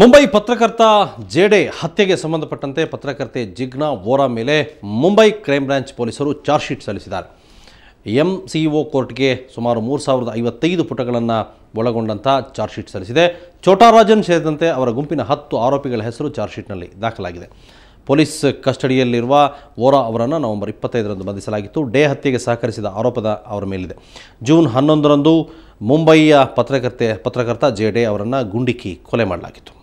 ಮುಂಬೈ ಪತ್ರಕರ್ತ ಜೇಡೆ ಹತ್ಯೆಗೆ ಸಂಬಂಧಪಟ್ಟಂತೆ ಪತ್ರಕರ್ತೆ ಜಿಗ್ನಾ ವೋರಾ ಮೇಲೆ ಮುಂಬೈ ಕ್ರೈಮ್ ಬ್ರಾಂಚ್ ಪೊಲೀಸರು ಚಾರ್ಜ್ ಶೀಟ್ ಸಲ್ಲಿಸಿದ್ದಾರೆ ಎಂ ಸಿ ಒ ಕೋರ್ಟ್ಗೆ ಸುಮಾರು ಮೂರು ಸಾವಿರದ ಐವತ್ತೈದು ಪುಟಗಳನ್ನು ಒಳಗೊಂಡಂಥ ಚಾರ್ಜ್ ಶೀಟ್ ಸಲ್ಲಿಸಿದೆ ಚೋಟಾರಾಜನ್ ಸೇರಿದಂತೆ ಅವರ ಗುಂಪಿನ ಹತ್ತು ಆರೋಪಿಗಳ ಹೆಸರು ಚಾರ್ಜ್ ಶೀಟ್ನಲ್ಲಿ ದಾಖಲಾಗಿದೆ ಪೊಲೀಸ್ ಕಸ್ಟಡಿಯಲ್ಲಿರುವ ವೋರಾ ಅವರನ್ನು ನವೆಂಬರ್ ಇಪ್ಪತ್ತೈದರಂದು ಬಂಧಿಸಲಾಗಿತ್ತು ಡೇ ಹತ್ಯೆಗೆ ಸಹಕರಿಸಿದ ಆರೋಪದ ಅವರ ಮೇಲಿದೆ ಜೂನ್ ಹನ್ನೊಂದರಂದು ಮುಂಬೈಯ ಪತ್ರಕರ್ತೆ ಪತ್ರಕರ್ತ ಜೆ ಅವರನ್ನು ಗುಂಡಿಕ್ಕಿ ಕೊಲೆ ಮಾಡಲಾಗಿತ್ತು